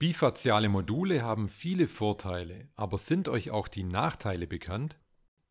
Bifaziale Module haben viele Vorteile, aber sind euch auch die Nachteile bekannt?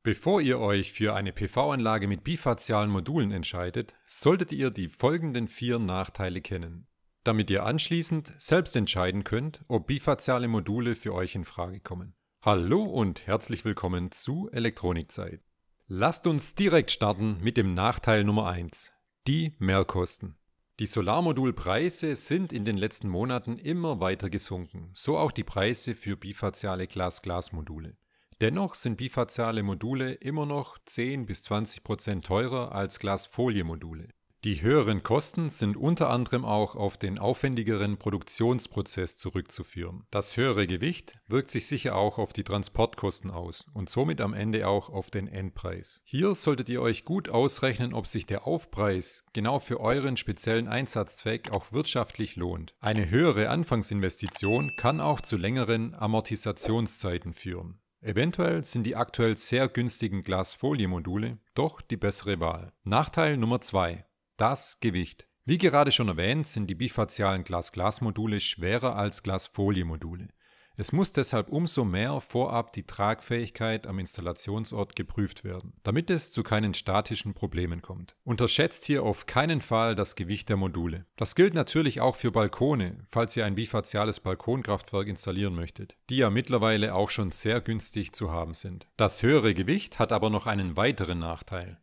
Bevor ihr euch für eine PV-Anlage mit bifazialen Modulen entscheidet, solltet ihr die folgenden vier Nachteile kennen, damit ihr anschließend selbst entscheiden könnt, ob bifaziale Module für euch in Frage kommen. Hallo und herzlich willkommen zu Elektronikzeit. Lasst uns direkt starten mit dem Nachteil Nummer 1, die Mehrkosten. Die Solarmodulpreise sind in den letzten Monaten immer weiter gesunken, so auch die Preise für bifaziale Glas-Glas-Module. Dennoch sind bifaziale Module immer noch 10 bis 20 Prozent teurer als Glasfolie-Module die höheren Kosten sind unter anderem auch auf den aufwendigeren Produktionsprozess zurückzuführen. Das höhere Gewicht wirkt sich sicher auch auf die Transportkosten aus und somit am Ende auch auf den Endpreis. Hier solltet ihr euch gut ausrechnen, ob sich der Aufpreis genau für euren speziellen Einsatzzweck auch wirtschaftlich lohnt. Eine höhere Anfangsinvestition kann auch zu längeren Amortisationszeiten führen. Eventuell sind die aktuell sehr günstigen Glasfolie-Module doch die bessere Wahl. Nachteil Nummer 2. Das Gewicht. Wie gerade schon erwähnt, sind die bifazialen Glas-Glas-Module schwerer als Glas-Folie-Module. Es muss deshalb umso mehr vorab die Tragfähigkeit am Installationsort geprüft werden, damit es zu keinen statischen Problemen kommt. Unterschätzt hier auf keinen Fall das Gewicht der Module. Das gilt natürlich auch für Balkone, falls ihr ein bifaziales Balkonkraftwerk installieren möchtet, die ja mittlerweile auch schon sehr günstig zu haben sind. Das höhere Gewicht hat aber noch einen weiteren Nachteil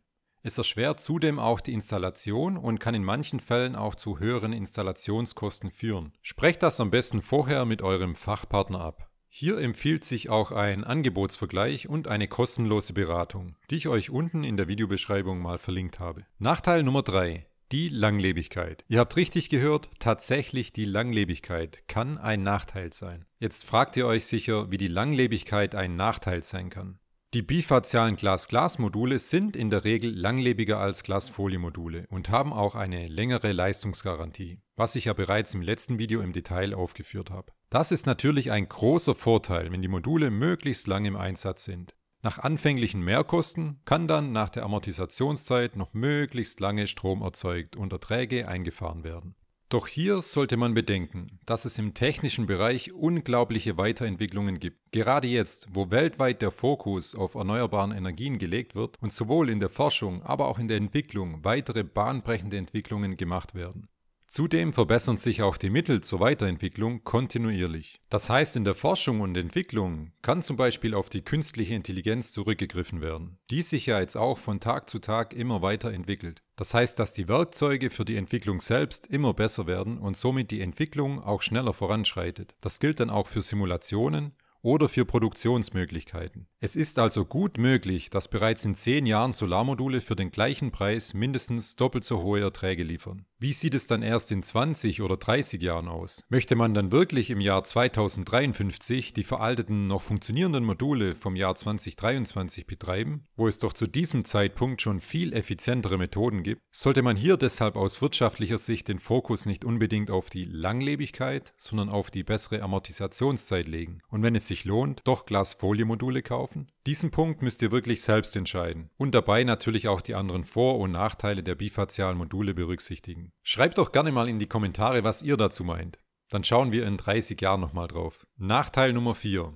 es erschwert zudem auch die Installation und kann in manchen Fällen auch zu höheren Installationskosten führen. Sprecht das am besten vorher mit eurem Fachpartner ab. Hier empfiehlt sich auch ein Angebotsvergleich und eine kostenlose Beratung, die ich euch unten in der Videobeschreibung mal verlinkt habe. Nachteil Nummer 3. Die Langlebigkeit. Ihr habt richtig gehört, tatsächlich die Langlebigkeit kann ein Nachteil sein. Jetzt fragt ihr euch sicher, wie die Langlebigkeit ein Nachteil sein kann. Die bifazialen Glas-Glas-Module sind in der Regel langlebiger als Glasfolie-Module und haben auch eine längere Leistungsgarantie, was ich ja bereits im letzten Video im Detail aufgeführt habe. Das ist natürlich ein großer Vorteil, wenn die Module möglichst lang im Einsatz sind. Nach anfänglichen Mehrkosten kann dann nach der Amortisationszeit noch möglichst lange Strom erzeugt und Erträge eingefahren werden. Doch hier sollte man bedenken, dass es im technischen Bereich unglaubliche Weiterentwicklungen gibt. Gerade jetzt, wo weltweit der Fokus auf erneuerbaren Energien gelegt wird und sowohl in der Forschung, aber auch in der Entwicklung weitere bahnbrechende Entwicklungen gemacht werden. Zudem verbessern sich auch die Mittel zur Weiterentwicklung kontinuierlich. Das heißt, in der Forschung und Entwicklung kann zum Beispiel auf die künstliche Intelligenz zurückgegriffen werden, die sich ja jetzt auch von Tag zu Tag immer weiter entwickelt. Das heißt, dass die Werkzeuge für die Entwicklung selbst immer besser werden und somit die Entwicklung auch schneller voranschreitet. Das gilt dann auch für Simulationen oder für Produktionsmöglichkeiten. Es ist also gut möglich, dass bereits in zehn Jahren Solarmodule für den gleichen Preis mindestens doppelt so hohe Erträge liefern. Wie sieht es dann erst in 20 oder 30 Jahren aus? Möchte man dann wirklich im Jahr 2053 die veralteten, noch funktionierenden Module vom Jahr 2023 betreiben, wo es doch zu diesem Zeitpunkt schon viel effizientere Methoden gibt? Sollte man hier deshalb aus wirtschaftlicher Sicht den Fokus nicht unbedingt auf die Langlebigkeit, sondern auf die bessere Amortisationszeit legen? Und wenn es sich lohnt, doch Glasfolie-Module kaufen? Diesen Punkt müsst ihr wirklich selbst entscheiden und dabei natürlich auch die anderen Vor- und Nachteile der bifazialen Module berücksichtigen. Schreibt doch gerne mal in die Kommentare, was ihr dazu meint. Dann schauen wir in 30 Jahren nochmal drauf. Nachteil Nummer 4.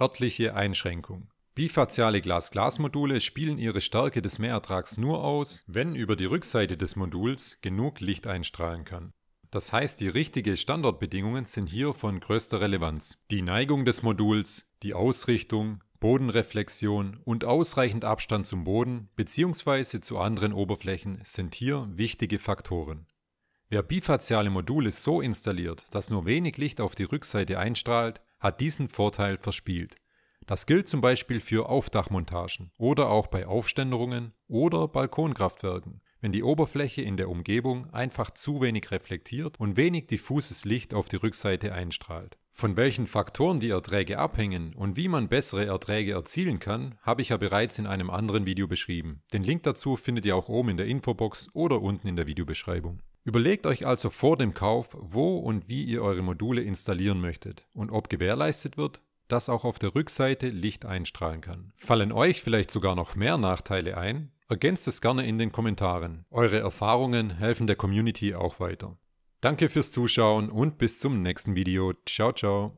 Örtliche Einschränkung. Bifaziale Glas-Glas-Module spielen ihre Stärke des Mehrertrags nur aus, wenn über die Rückseite des Moduls genug Licht einstrahlen kann. Das heißt, die richtigen Standortbedingungen sind hier von größter Relevanz. Die Neigung des Moduls, die Ausrichtung, Bodenreflexion und ausreichend Abstand zum Boden bzw. zu anderen Oberflächen sind hier wichtige Faktoren. Wer bifaziale Module so installiert, dass nur wenig Licht auf die Rückseite einstrahlt, hat diesen Vorteil verspielt. Das gilt zum Beispiel für Aufdachmontagen oder auch bei Aufständerungen oder Balkonkraftwerken wenn die Oberfläche in der Umgebung einfach zu wenig reflektiert und wenig diffuses Licht auf die Rückseite einstrahlt. Von welchen Faktoren die Erträge abhängen und wie man bessere Erträge erzielen kann, habe ich ja bereits in einem anderen Video beschrieben. Den Link dazu findet ihr auch oben in der Infobox oder unten in der Videobeschreibung. Überlegt euch also vor dem Kauf, wo und wie ihr eure Module installieren möchtet und ob gewährleistet wird, dass auch auf der Rückseite Licht einstrahlen kann. Fallen euch vielleicht sogar noch mehr Nachteile ein, Ergänzt es gerne in den Kommentaren. Eure Erfahrungen helfen der Community auch weiter. Danke fürs Zuschauen und bis zum nächsten Video. Ciao, ciao.